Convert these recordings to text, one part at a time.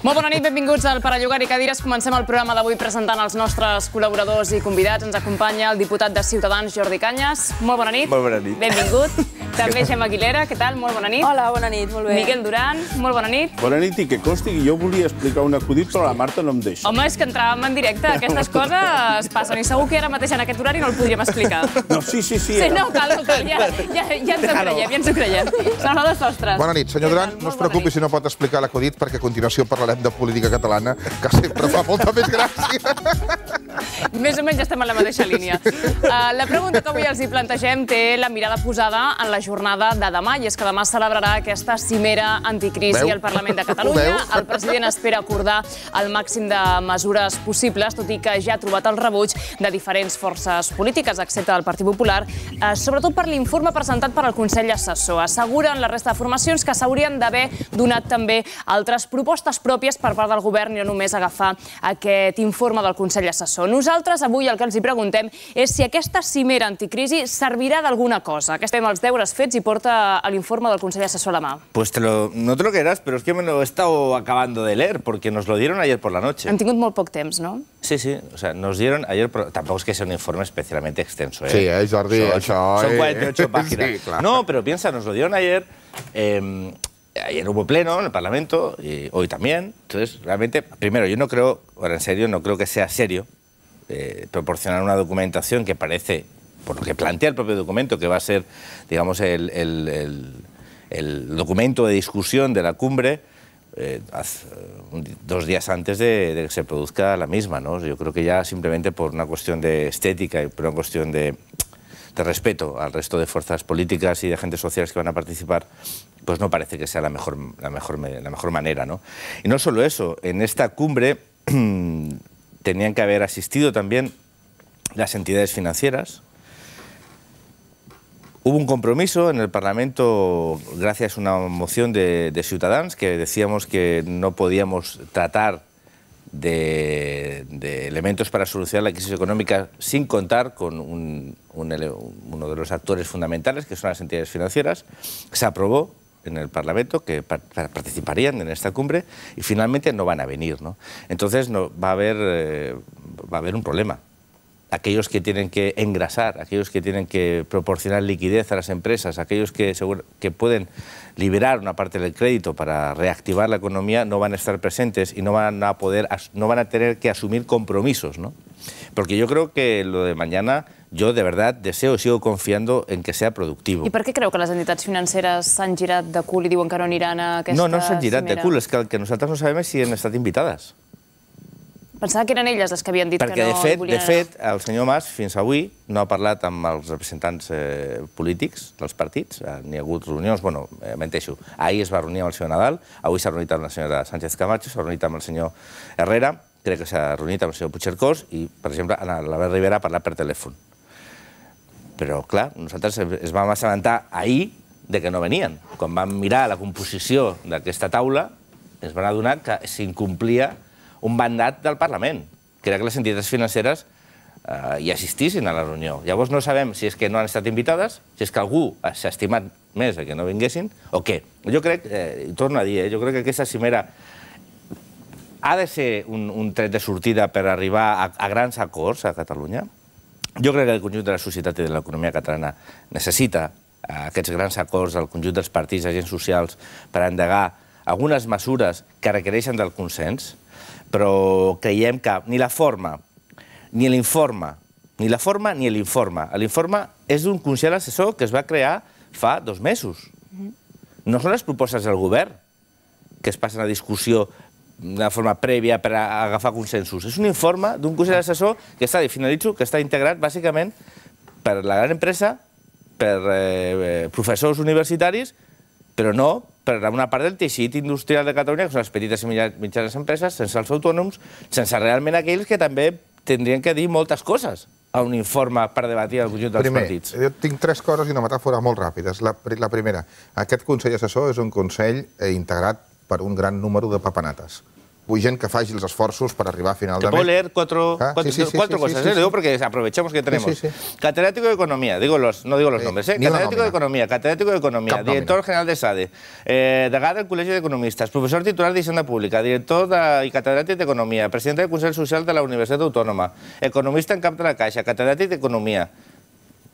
Molt bona nit, benvinguts al Parallogar i Cadires. Comencem el programa d'avui presentant els nostres col·laboradors i convidats. Ens acompanya el diputat de Ciutadans, Jordi Canyes. Molt bona nit. Molt bona nit. Benvingut. També Gemma Aguilera, què tal? Molt bona nit. Hola, bona nit, molt bé. Miquel Duran, molt bona nit. Bona nit i que consti que jo volia explicar un acudit, però la Marta no em deixa. Home, és que entràvem en directe, aquestes coses passen i segur que ara mateix en aquest horari no el podríem explicar. No, sí, sí, sí. Sí, no, cal, cal, ja, ja, ja ens ho creiem, ja ens ho creiem. Sostres. Bona nit, senyor Duran, no es preocupi si no pot explicar l'acudit perquè a continuació parlarem parlarem de política catalana, que sempre fa molta més gràcia. Més o menys estem en la mateixa línia. Uh, la pregunta que avui els hi plantegem té la mirada posada en la jornada de demà, i és que demà celebrarà aquesta cimera anticrisi Veu? al Parlament de Catalunya. El president espera acordar el màxim de mesures possibles, tot i que ja ha trobat el rebuig de diferents forces polítiques, excepte del Partit Popular, uh, sobretot per l'informe presentat per al Consell Assessor. Asseguren la resta de formacions que s'haurien d'haver donat també altres propostes, però còpies per part del govern i no només agafar aquest informe del Consell Assessor. Nosaltres avui el que els hi preguntem és si aquesta cimera anticrisi servirà d'alguna cosa. Que estem els deures fets i porta l'informe del Consell Assessor a la mà. Pues te lo, no te lo creerás, pero es que me lo he estado acabando de leer porque nos lo dieron ayer por la noche. Hem tingut molt poc temps, no? Sí, sí, o sea, nos dieron ayer, pero tampoco es que sea un informe especialmente extenso. ¿eh? Sí, eh, Jordi, son, això... Son 48 eh? páginas. Sí, claro. No, pero piensa, nos lo dieron ayer... Eh, ayer hubo pleno en el Parlamento, y hoy también. Entonces, realmente, primero, yo no creo, ahora en serio, no creo que sea serio eh, proporcionar una documentación que parece, por lo que plantea el propio documento, que va a ser, digamos, el, el, el, documento de discusión de la cumbre, eh, eh, dos días antes de, de, que se produzca la misma. ¿no? Yo creo que ya simplemente por una cuestión de estética y por una cuestión de, de respeto al resto de fuerzas políticas y de agentes sociales que van a participar pues no parece que sea la mejor, la mejor, la mejor manera. ¿no? Y no solo eso, en esta cumbre tenían que haber asistido también las entidades financieras. Hubo un compromiso en el Parlamento, gracias a una moción de, ciudadanos que decíamos que no podíamos tratar de, elementos para solucionar la crisis económica sin contar con uno de los actores fundamentales, que son las entidades financieras. Se aprobó en el Parlamento que participarían en esta cumbre y finalmente no van a venir. ¿no? Entonces no, va, a haber, eh, va a haber un problema. Aquellos que tienen que engrasar, aquellos que tienen que proporcionar liquidez a las empresas, aquellos que, que pueden liberar una parte del crédito para reactivar la economía, no van a estar presentes y no van a, poder, no van a tener que asumir compromisos. ¿no? Porque yo creo que lo de mañana, yo de verdad deseo y sigo confiando en que sea productivo. I per què creu que les entitats financeres s'han girat de cul i diuen que no aniran a aquesta No, no s'han girat cimera? de cul, és que el que nosaltres no sabem és si han estat invitades. Pensava que eren elles les que havien dit Perquè que no de fet, volien... de fet, el senyor Mas fins avui no ha parlat amb els representants eh, polítics dels partits, eh, ni ha hagut reunions, bueno, eh, menteixo, ahir es va reunir amb el senyor Nadal, avui s'ha reunit amb la senyora Sánchez Camacho, s'ha reunit amb el senyor Herrera, crec que s'ha reunit amb el senyor Puigcercós i, per exemple, Ana Albert Rivera ha parlat per telèfon. Però, clar, nosaltres es vam assabentar ahir de que no venien. Quan vam mirar la composició d'aquesta taula, ens van adonar que s'incomplia un mandat del Parlament, que era que les entitats financeres eh, hi assistissin a la reunió. Llavors no sabem si és que no han estat invitades, si és que algú s'ha estimat més que no vinguessin, o què. Jo crec, eh, i torno a dir, eh, jo crec que aquesta cimera ha de ser un, un tret de sortida per arribar a, a grans acords a Catalunya? Jo crec que el conjunt de la societat i de l'economia catalana necessita eh, aquests grans acords del conjunt dels partits, agents socials, per endegar algunes mesures que requereixen del consens, però creiem que ni la forma, ni l'informe, ni la forma ni l'informe. L'informe és d'un consell assessor que es va crear fa dos mesos. Mm-hmm. No són les propostes del govern que es passen a discussió d'una forma prèvia per agafar consensos. És un informe d'un Consell Assessor que està, finalitzo, que està integrat bàsicament per la gran empresa, per eh, eh professors universitaris, però no per una part del teixit industrial de Catalunya, que són les petites i mitjanes empreses, sense els autònoms, sense realment aquells que també tindrien que dir moltes coses a un informe per debatir el conjunt dels Primer, partits. jo tinc tres coses i una metàfora molt ràpida. La, la primera, aquest Consell Assessor és un Consell eh, integrat per un gran número de papanates. Vull gent que faci els esforços per arribar a final de mes. Te puedo leer cuatro, ah, cuatro, sí, sí, cuatro sí, cosas, ¿eh? digo porque aprovechamos que tenemos. Catedrático de Economía, digo los, no digo los nombres, ¿eh? Catedrático de Economía, Catedrático de Economía, Cap director nomina. general de SADE, eh, degà del Col·legi d'Economistes, professor titular d'Hisenda Pública, director de, i catedràtic d'Economia, president del Consell Social de la Universitat Autònoma, economista en cap de la Caixa, catedràtic d'Economia.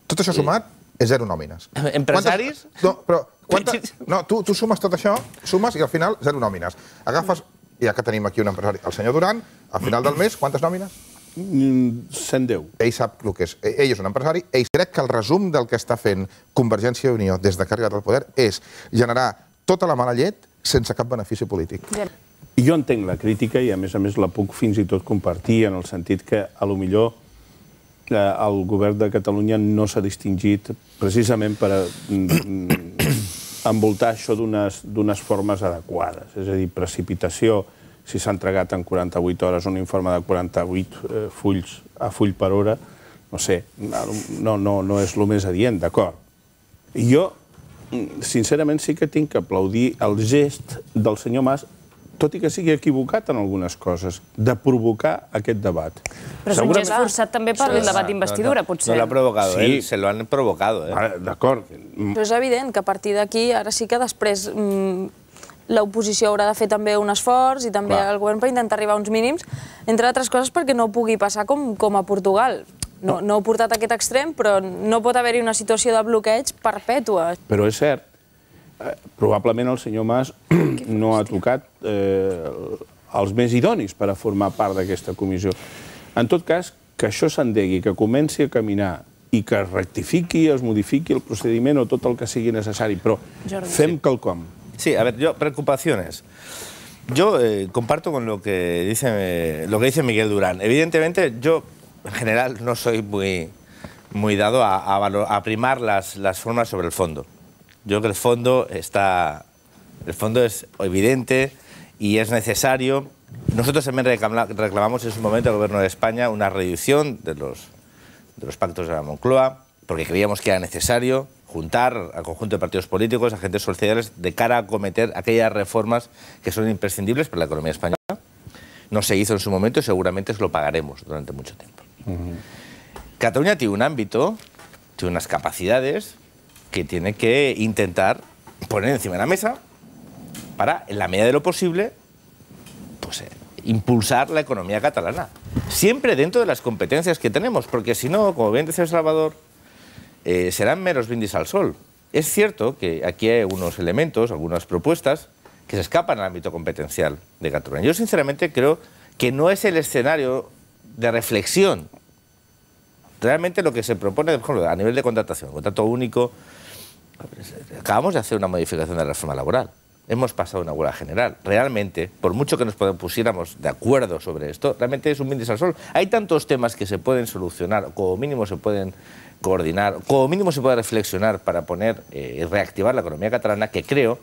Tot això sumat, és zero nòmines. Empresaris? Quantes, no, però quanta, no, tu, tu sumes tot això, sumes i al final zero nòmines. Agafes, ja que tenim aquí un empresari, el senyor Duran, al final del mes, quantes nòmines? 110. Mm, ell sap el que és. E, ell és un empresari. Ell crec que el resum del que està fent Convergència i Unió des de que ha arribat al poder és generar tota la mala llet sense cap benefici polític. Jo entenc la crítica i, a més a més, la puc fins i tot compartir en el sentit que, a lo millor, el govern de Catalunya no s'ha distingit precisament per a, eh, mm, envoltar això d'unes formes adequades. És a dir, precipitació, si s'ha entregat en 48 hores un informe de 48 eh, fulls a full per hora, no sé, no, no, no és el més adient, d'acord. Jo, mm, sincerament, sí que tinc que aplaudir el gest del senyor Mas tot i que sigui equivocat en algunes coses, de provocar aquest debat. Però és un gest forçat també per el debat d'investidura, potser. No l'ha provocat sí. ell, eh, se lo han provocado. Eh? D'acord. Mm. Però és evident que a partir d'aquí, ara sí que després mm, l'oposició haurà de fer també un esforç i també Clar. el govern per intentar arribar a uns mínims, entre altres coses perquè no pugui passar com, com a Portugal. No, no, no he portat a aquest extrem, però no pot haver-hi una situació de bloqueig perpètua. Però és cert Eh, probablement el senyor Mas no ha tocat eh, els més idonis per a formar part d'aquesta comissió. En tot cas, que això s'endegui, que comenci a caminar i que es rectifiqui, es modifiqui el procediment o tot el que sigui necessari, però Jordi. fem quelcom. Sí, a veure, jo, preocupaciones. Yo eh, comparto con lo que, dice, eh, lo que dice Miguel Durán. Evidentemente, yo en general no soy muy, muy dado a, a, valor, a primar las, las formas sobre el fondo. Yo creo que el fondo está. El fondo es evidente y es necesario. Nosotros también reclamamos en su momento al Gobierno de España una reducción de los, de los pactos de la Moncloa, porque creíamos que era necesario juntar al conjunto de partidos políticos, agentes sociales, de cara a acometer aquellas reformas que son imprescindibles para la economía española. No se hizo en su momento y seguramente lo pagaremos durante mucho tiempo. Cataluña tiene un ámbito, tiene unas capacidades que tiene que intentar poner encima de la mesa para, en la medida de lo posible, pues, eh, impulsar la economía catalana. Siempre dentro de las competencias que tenemos, porque si no, como bien decía El Salvador, eh, serán meros brindis al sol. Es cierto que aquí hay unos elementos, algunas propuestas, que se escapan al ámbito competencial de Cataluña. Yo sinceramente creo que no es el escenario de reflexión Realmente lo que se propone, por ejemplo, a nivel de contratación, contrato único, acabamos de hacer una modificación de la reforma laboral. Hemos pasado una huelga general. Realmente, por mucho que nos pusiéramos de acuerdo sobre esto, realmente es un brindis al sol. Hay tantos temas que se pueden solucionar, como mínimo se pueden coordinar, como mínimo se puede reflexionar para poner eh, y reactivar la economía catalana, que creo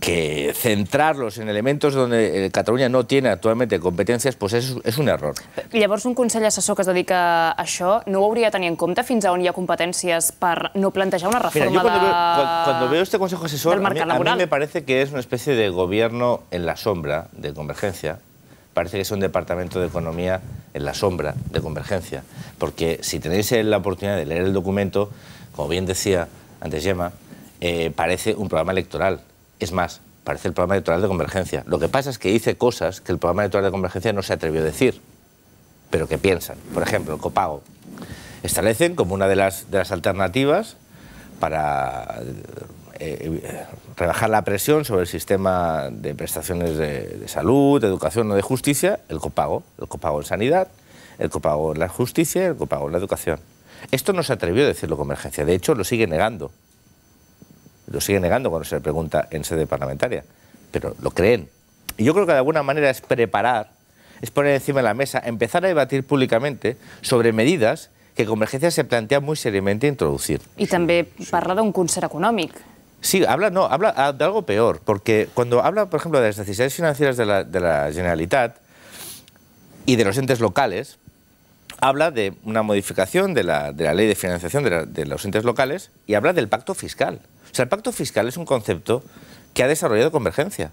que centrarlos en elementos donde eh, Cataluña no tiene actualmente competencias pues es un error. ¿Y Llavors, un consell asesor que se dedica a això no habría hauria en compte fins a on hi ha competències no plantear una reforma Mira, cuando Veo, cuando, veo este consejo asesor, a mí, me parece que es una especie de gobierno en la sombra de Convergencia, parece que es un departamento de economía en la sombra de Convergencia, porque si tenéis la oportunidad de leer el documento, como bien decía antes Gemma, eh, parece un programa electoral es más, parece el programa electoral de Convergencia. Lo que pasa es que dice cosas que el programa electoral de Convergencia no se atrevió a decir, pero que piensan. Por ejemplo, el copago. Establecen como una de las, de las alternativas para eh, eh, rebajar la presión sobre el sistema de prestaciones de, de salud, de educación o de justicia, el copago. El copago en sanidad, el copago en la justicia el copago en la educación. Esto no se atrevió a decirlo Convergencia, de hecho lo sigue negando. Lo sigue negando cuando se le pregunta en sede parlamentaria, pero lo creen. Y yo creo que de alguna manera es preparar, es poner encima de la mesa, empezar a debatir públicamente sobre medidas que Convergencia se plantea muy seriamente introducir. Y también també de un concert económico. Sí, habla, no, habla ah, de algo peor, porque cuando habla, por ejemplo, de las necesidades financieras de la, Generalitat y de los entes locales, habla de una modificación de la, de la ley de financiación de los entes locales y habla del pacto fiscal. O sea, el pacto fiscal es un concepto que ha desarrollado Convergencia.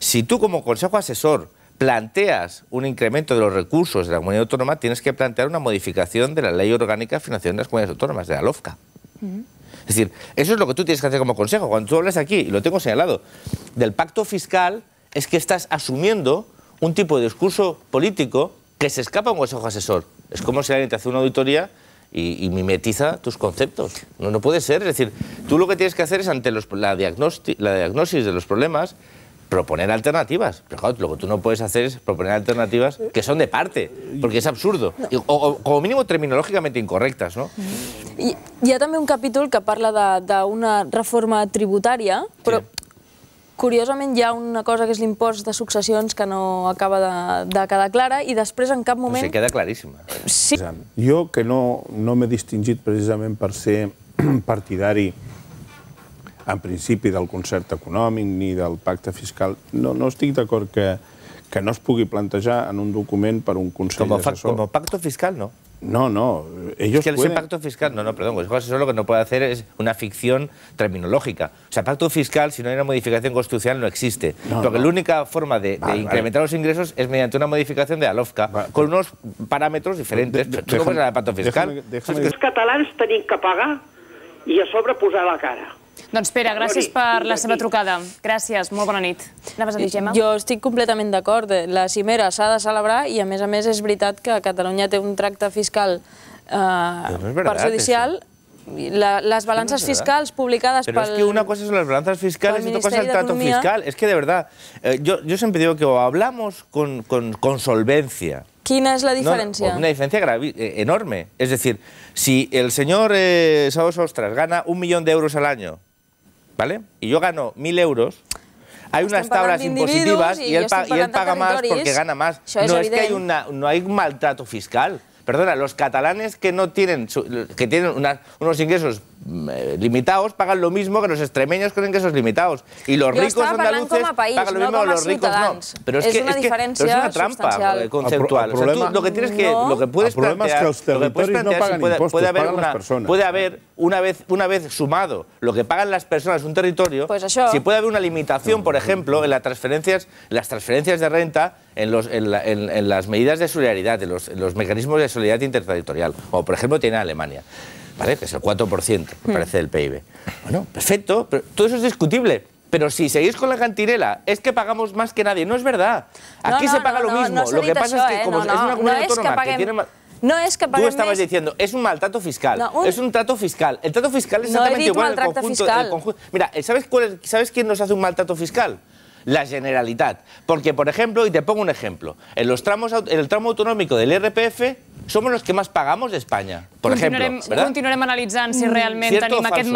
Si tú como Consejo Asesor planteas un incremento de los recursos de la comunidad autónoma, tienes que plantear una modificación de la ley orgánica de financiación de las comunidades autónomas, de la LOFCA. Es decir, eso es lo que tú tienes que hacer como consejo. Cuando tú hablas aquí, y lo tengo señalado, del pacto fiscal, es que estás asumiendo un tipo de discurso político que se escapa a un consejo asesor. Es como si alguien te hace una auditoría y, mimetiza tus conceptos. No, no puede ser. Es decir, tú lo que tienes que hacer es, ante los, la, la diagnosis de los problemas, proponer alternativas. Pero claro, lo que tú no puedes hacer es proponer alternativas que son de parte, porque es absurdo. O, como mínimo terminológicamente incorrectas, no? Y también un capítulo que habla de una reforma tributaria, pero... Curiosament hi ha una cosa que és l'impost de successions que no acaba de, de quedar clara i després en cap moment... Però queda claríssima. Sí. Jo que no, no m'he distingit precisament per ser partidari en principi del concert econòmic ni del pacte fiscal, no, no estic d'acord que, que no es pugui plantejar en un document per un Consell com el, Com el pacte fiscal, no. No, no, ellos es que pacto fiscal, no, no, perdón, eso es pues lo que no puede hacer es una ficción terminológica. O sea, pacto fiscal, si no hay una modificación constitucional, no existe. Porque la única forma de, incrementar los ingresos es mediante una modificación de ALOFCA, con unos parámetros diferentes. no pacto fiscal. que pagar sobre posar la cara. Doncs Pere, gràcies per la seva trucada. Gràcies, molt bona nit. Anaves a dir, eh, Gemma? Jo estic completament d'acord. Eh, la cimera s'ha de celebrar i, a més a més, és veritat que Catalunya té un tracte fiscal eh, no veritat, perjudicial això. La, las balanzas no fiscales publicadas que una cosa són les balances fiscals i una cosa és el trato fiscal. És que de veritat, jo eh, sempre yo, digo que o hablamos con, con, solvencia. Quina és la diferència? una diferència enorme. És a dir, si el senyor eh, Saos Ostras gana un milió d'euros a al ¿vale? Y yo gano 1.000 euros, hay pues unas tablas impositivas y él paga más porque gana más No es que hay una, no hay maltrato fiscal. Perdona, los catalanes que no tienen, que tienen unos ingresos eh, limitados pagan lo mismo que los extremeños creen que son limitados. Y los ricos andaluces pagan lo mismo los ricos Pero es, que, una es, una trampa eh, conceptual. lo que tienes que, lo puedes plantear, es que puede, haber una, puede haber una vez, una vez sumado lo que pagan las personas un territorio, pues si puede haber una limitación, por ejemplo, en las transferencias, las transferencias de renta en, los, en, las medidas de solidaridad, en los, los mecanismos de solidaridad interterritorial, como por ejemplo tiene Alemania. ¿vale? que es el 4%, hmm. parece, del PIB. Bueno, perfecto, pero todo eso es discutible. Pero si seguís con la cantinela, es que pagamos más que nadie. No es verdad. Aquí se paga lo mismo. lo que pasa es que ¿eh? como es una comunidad autónoma que, tiene más... No es que Tú estabas diciendo, es un maltrato fiscal. Es un trato fiscal. El trato fiscal es exactamente igual conjunto, Mira, eh, ¿sabes, cuál ¿sabes quién nos hace un maltrato fiscal? La generalidad Porque, por ejemplo, y te pongo un ejemplo, en, los tramos, en el tramo autonómico del RPF somos los que más pagamos de España, por ejemplo. ¿verdad? analizando si realmente Cierto tenim aquest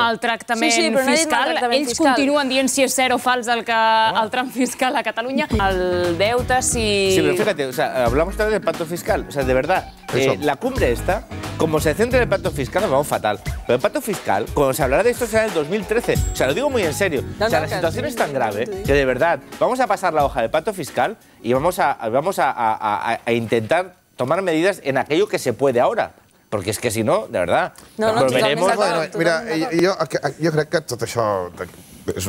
fiscal. fiscal. si es cero o fals el, que, ah. fiscal a Cataluña. al deute, si... Sí, pero fíjate, o sea, hablamos también del pacto fiscal. O sea, de verdad, eh, la cumbre esta, como se centra en el pacto fiscal, nos vamos fatal. Pero el pacto fiscal, cuando se hablará de esto será en el 2013. O sea, lo digo muy en serio. o sea, la situación es tan grave que de verdad, vamos a pasar la hoja del pacto fiscal y vamos a, vamos a intentar tomar medidas en aquello que se puede ahora. Perquè és que si no, de verdad, no, no, volveremos... no, mira, jo, jo crec que tot això és,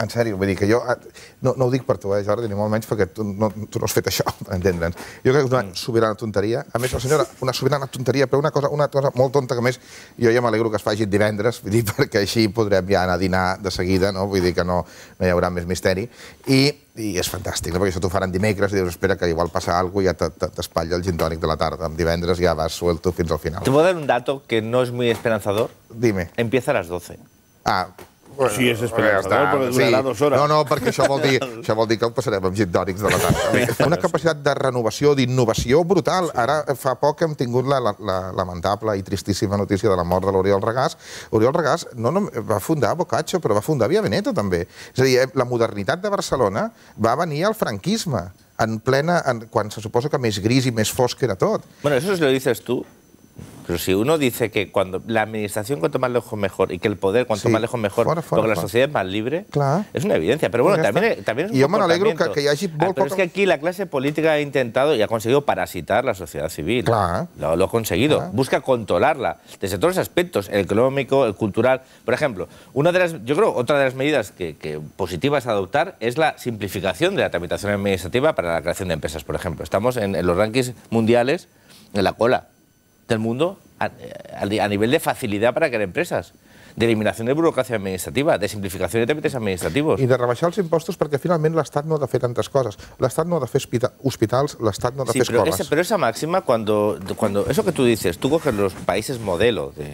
en sèrio, vull dir que jo... Ah, no, no ho dic per tu, eh, Jordi, ni molt menys perquè tu no, tu no has fet això, per entendre'ns. Jo crec que és una mm. sobirana tonteria. A més, la senyora, una sobirana tonteria, però una cosa, una cosa molt tonta, que més jo ja m'alegro que es faci divendres, vull dir, perquè així podrem ja anar a dinar de seguida, no? vull dir que no, no hi haurà més misteri. I, i és fantàstic, no? perquè això t'ho faran dimecres i dius, espera, que igual passa alguna cosa i ja t'espatlla el gintònic de la tarda. Amb divendres ja vas suelto fins al final. Te voy a dar un dato que no és muy esperanzador. Dime. Empieza a las 12. Ah, Bueno, si és esperançador, perquè durarà sí. dues hores. No, no, perquè això vol dir, això vol dir que ho passarem amb gintònics de la tarda. Una capacitat de renovació, d'innovació brutal. Ara eh, fa poc hem tingut la, la, la lamentable i tristíssima notícia de la mort de l'Oriol Regàs. Oriol Regàs no, no, va fundar Bocaccio, però va fundar Via Veneto també. És a dir, eh, la modernitat de Barcelona va venir al franquisme en plena, en, quan se suposa que més gris i més fosc era tot. Bueno, eso se lo dices tú, Pero si uno dice que cuando la administración cuanto más lejos mejor y que el poder cuanto más lejos mejor, porque la sociedad es más libre, es una evidencia. Pero bueno, también, es un Y yo me alegro que, ah, pero es que aquí la clase política ha intentado y ha conseguido parasitar la sociedad civil. Claro. Lo, ha conseguido. Busca controlarla desde todos los aspectos, el económico, el cultural. Por ejemplo, una de las, yo creo otra de las medidas que, positivas a adoptar es la simplificación de la tramitación administrativa para la creación de empresas, por ejemplo. Estamos en los rankings mundiales en la cola del mundo a, nivel de facilidad para crear empresas de eliminación de burocracia administrativa, de simplificación de trámites administrativos y de rebaixar impuestos porque finalmente la Estado no ha de tantas cosas coses. L'Estat no ha de hospitales la l'Estat no ha de hacer fer pero esa máxima, cuando, cuando eso que tú dices, tú coges los países modelo de,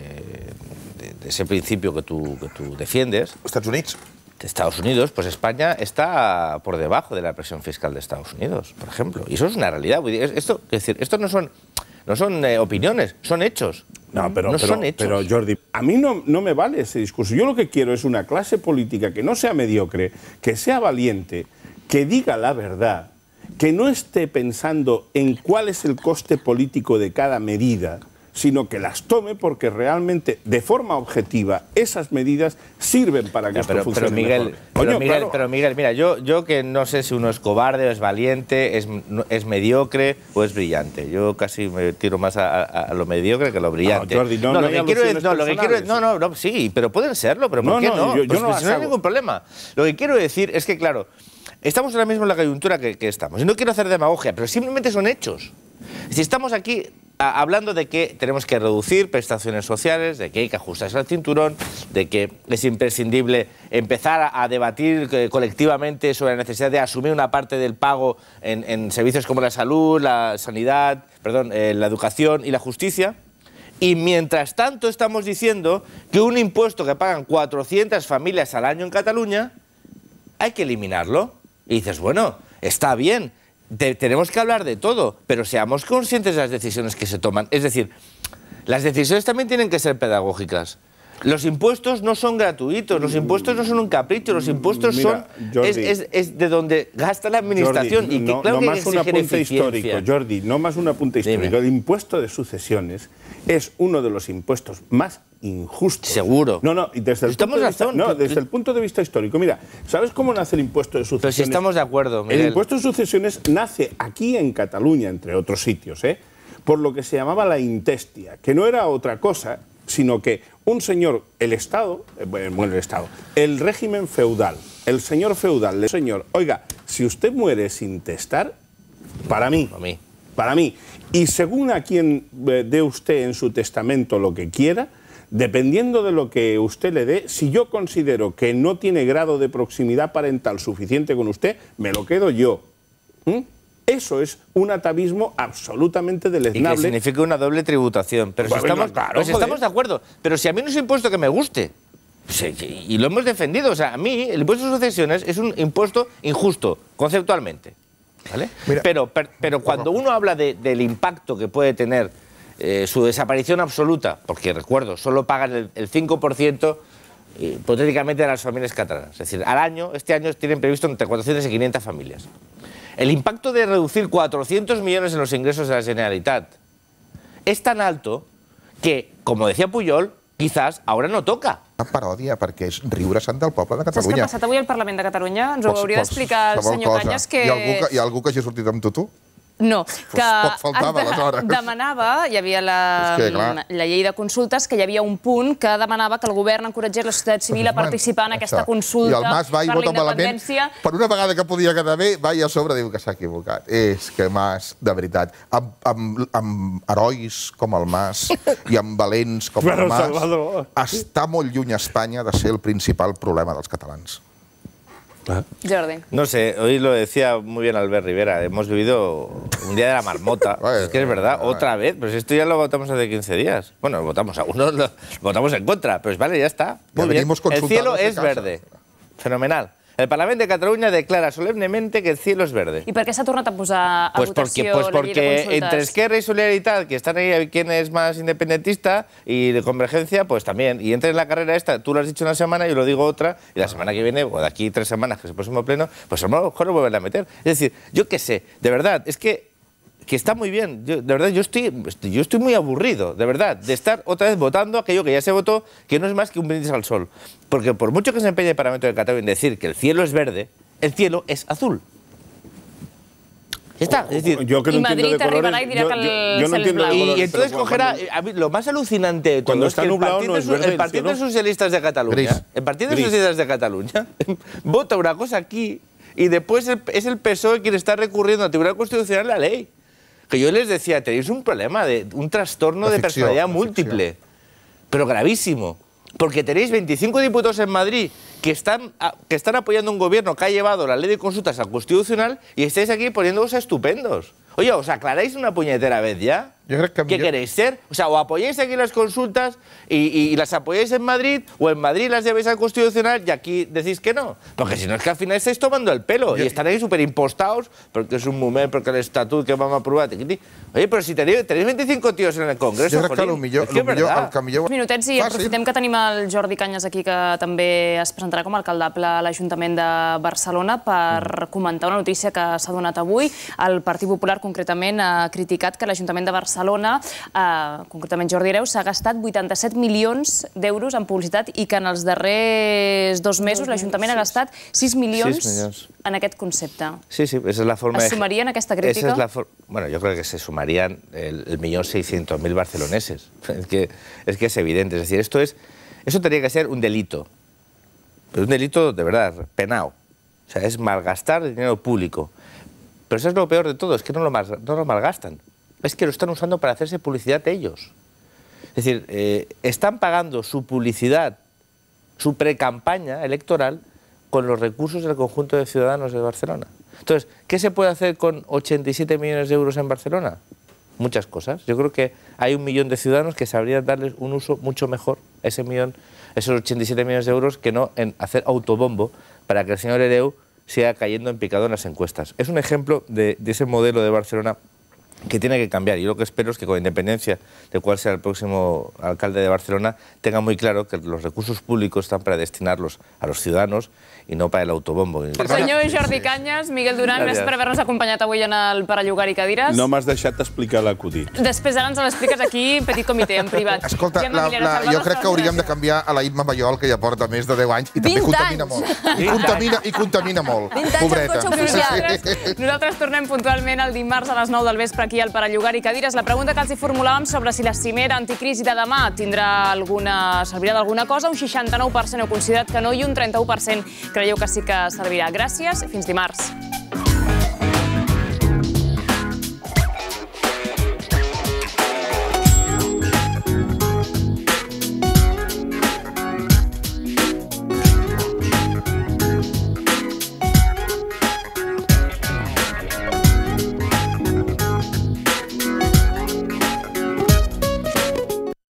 ese principio que tú, que tú defiendes... Estados Unidos. De Estados Unidos, pues España está por debajo de la presión fiscal de Estados Unidos, por ejemplo. Y eso es una realidad. Esto, es decir, esto no son no son eh, opiniones, son hechos. No, pero, son pero Jordi, a mí no, no me vale ese discurso. Yo lo que quiero es una clase política que no sea mediocre, que sea valiente, que diga la verdad, que no esté pensando en cuál es el coste político de cada medida, sino que las tome porque realmente, de forma objetiva, esas medidas sirven para que esto funcione pero Miguel, Pero, Miguel pero, Miguel mira, yo, yo que no sé si uno es cobarde o es valiente, es, mediocre o es brillante. Yo casi me tiro más a, lo mediocre que a lo brillante. No, Jordi, no, no lo, que no, no, sí, pero pueden serlo, pero ¿por qué no? no pues hay ningún problema. Lo que quiero decir es que, claro, estamos ahora mismo en la coyuntura que, que estamos. Y no quiero hacer demagogia, pero simplemente son hechos. Si estamos aquí Ah, hablando de que tenemos que reducir prestaciones sociales, de que hay que ajustarse al cinturón, de que es imprescindible empezar a debatir eh, colectivamente sobre la necesidad de asumir una parte del pago en, servicios como la salud, la sanidad, perdón, eh, la educación y la justicia. Y mientras tanto estamos diciendo que un impuesto que pagan 400 familias al año en Cataluña, hay que eliminarlo. Y dices, bueno, está bien, tenemos que hablar de todo, pero seamos conscientes de las decisiones que se toman. Es decir, las decisiones también tienen que ser pedagógicas. Los impuestos no son gratuitos, los impuestos no son un capricho, los impuestos son es, de donde gasta la administración. y que, no, claro más un apunte histórico, Jordi, no más un apunte histórico. El impuesto de sucesiones es uno de los impuestos más injusto. Seguro. No, no, y desde el, punto de, vista, no, desde el punto de vista histórico. Mira, ¿sabes cómo nace el impuesto de sucesiones? si estamos de acuerdo. El impuesto de sucesiones nace aquí en Cataluña, entre otros sitios, ¿eh? por lo que se llamaba la intestia, que no era otra cosa, sino que un señor, el Estado, eh, bueno, el Estado, el régimen feudal, el señor feudal, el señor, oiga, si usted muere sin testar, para mí, para mí, para mí y según a quien eh, dé usted en su testamento lo que quiera, Dependiendo de lo que usted le dé, si yo considero que no tiene grado de proximidad parental suficiente con usted, me lo quedo yo. ¿Mm? Eso es un atavismo absolutamente deleznable. Y que significa una doble tributación. Pero si, estamos, de acuerdo. Pero si a mí no es un impuesto que me guste. y lo hemos defendido. O sea, a mí el impuesto de sucesiones es un impuesto injusto, conceptualmente. ¿Vale? pero, pero cuando uno habla del impacto que puede tener eh, su desaparición absoluta, porque recuerdo, solo pagan el, 5% eh, hipotéticamente a las familias catalanas. Es decir, al año, este año tienen previsto entre 400 y 500 familias. El impacto de reducir 400 millones en los ingresos de la Generalitat es tan alto que, como decía Puyol, quizás ahora no toca. una parodia porque es riure sant del poble de Catalunya. ha al Parlament de Cataluña? Ens explicar el que... Y que... ha No, que faltava, demanava, hi havia la, pues que, mm, la llei de consultes, que hi havia un punt que demanava que el govern encoratgés la societat civil a participar en aquesta consulta I el Mas va i per la independència. Malament. Per una vegada que podia quedar bé, va i a sobre diu que s'ha equivocat. És que Mas, de veritat, amb, amb, amb herois com el Mas i amb valents com el Mas, està molt lluny a Espanya de ser el principal problema dels catalans. Jordi. No sé, hoy lo decía muy bien Albert Rivera, hemos vivido un día de la marmota. es que es verdad, otra vez, pero pues si esto ya lo votamos hace 15 días. Bueno, votamos a uno, votamos en contra, pero pues vale, ya está. El cielo es verde. Fenomenal. El Parlamento de Cataluña declara solemnemente que el cielo es verde. ¿Y por qué se ha pues, pues porque, pues porque entre Esquerra y Solidaridad, que están ahí quién es más independentista, y de Convergencia, pues también. Y entre en la carrera esta, tú lo has dicho una semana, yo lo digo otra, y la semana que viene, o de aquí tres semanas, que es el próximo pleno, pues a lo mejor lo vuelven a meter. Es decir, yo qué sé, de verdad, es que que está muy bien. de verdad, yo estoy, yo estoy muy aburrido, de verdad, de estar otra vez votando aquello que ya se votó, que no es más que un brindis al sol. Porque por mucho que se empeñe el parámetro de Cataluña en decir que el cielo es verde, el cielo es azul. está, yo y Madrid entiendo y Y entonces cogerá, lo más alucinante de todo cuando es que el Partido, de Socialistas de Cataluña, el Partido de Socialistas de Cataluña vota una cosa aquí y después es el PSOE quien está recurriendo al Tribunal Constitucional la ley que yo les decía, tenéis un problema, de, un trastorno de personalidad múltiple, pero gravísimo. Porque tenéis 25 diputados en Madrid que están, que están apoyando un gobierno que ha llevado la ley de consultas al Constitucional y estáis aquí poniéndoos estupendos. Oye, ¿os aclaráis una puñetera vez ya? Yo creo que ¿Qué yo... queréis ser? O sea, o apoyáis aquí las consultas y, y, y, las apoyáis en Madrid, o en Madrid las lleváis al Constitucional y aquí decís que no. Porque si no es que al final estáis tomando el pelo yo... y ahí súper impostados porque es un moment, porque el estatut que vamos a aprovar... Oye, però si teniu, tenéis 25 tios en el Congrés... Jo crec que el millor, que millor, el que millor... Minutets i Fàcil. aprofitem que tenim el Jordi Canyes aquí, que també es presentarà com a alcaldable a l'Ajuntament de Barcelona per mm. comentar una notícia que s'ha donat avui. El Partit Popular, concretament, ha criticat que l'Ajuntament de Barcelona Barcelona, eh, concretament Jordi Hereu, s'ha gastat 87 milions d'euros en publicitat i que en els darrers dos mesos l'Ajuntament ha gastat 6 milions, 6 milions en aquest concepte. Sí, sí, és la forma... ¿Es sumarían a aquesta crítica? Es la bueno, yo creo que se sumarían el, el millón 600.000 barceloneses. Es que, es que es evident. Es decir, esto es... Eso tendría que ser un delito. Pero un delito de verdad, penado. O sea, es malgastar el dinero público. Pero eso es lo peor de todo, es que no lo, mal, no lo malgastan. es que lo están usando para hacerse publicidad ellos. Es decir, eh, están pagando su publicidad, su precampaña electoral, con los recursos del conjunto de ciudadanos de Barcelona. Entonces, ¿qué se puede hacer con 87 millones de euros en Barcelona? Muchas cosas. Yo creo que hay un millón de ciudadanos que sabrían darles un uso mucho mejor ese millón, esos 87 millones de euros que no en hacer autobombo para que el señor Ereu siga cayendo en picado en las encuestas. Es un ejemplo de ese modelo de Barcelona que tiene que cambiar. Y lo que espero es que con independencia de cuál sea el próximo alcalde de Barcelona, tenga muy claro que los recursos públicos están para destinarlos a los ciudadanos i no per l'autobombo. Senyor Jordi Canyes, Miguel Durán, gràcies per haver-nos acompanyat avui en el Parallugar i Cadires. No m'has deixat explicar l'acudit. Després ara ens l'expliques aquí, petit comitè, en privat. Escolta, la, la, jo crec que hauríem de canviar a la Imma Mayol, que ja porta més de 10 anys i també contamina molt. I contamina, I contamina molt. Pobreta. en oficial. Nosaltres tornem puntualment el dimarts a les 9 del vespre aquí al Parallugar i Cadires. La pregunta que els hi formulàvem sobre si la cimera anticrisi de demà tindrà alguna, servirà d'alguna cosa, un 69% heu considerat que no i un 31% creieu que sí que servirà. Gràcies i fins dimarts.